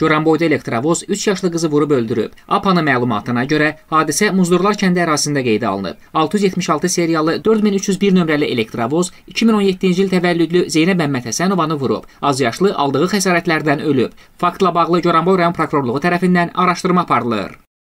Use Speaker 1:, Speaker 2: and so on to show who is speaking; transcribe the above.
Speaker 1: Goranboyda elektrovoz 3 yaşlı qızı vurub öldürüb. APAnın məlumatına görə hadisə Muzdurlar kəndi ərazisində qeydə alınıb. 676 seriyalı 4301 nömrəli elektrovoz 2017-ci il təvəllüdlü Zeynəb Məmməd Həsənovanı vurub. Az yaşlı aldığı xəsarətlərdən ölüb. Faktla bağlı Goranboy rayon prokurorluğu tərəfindən araşdırma aparılır.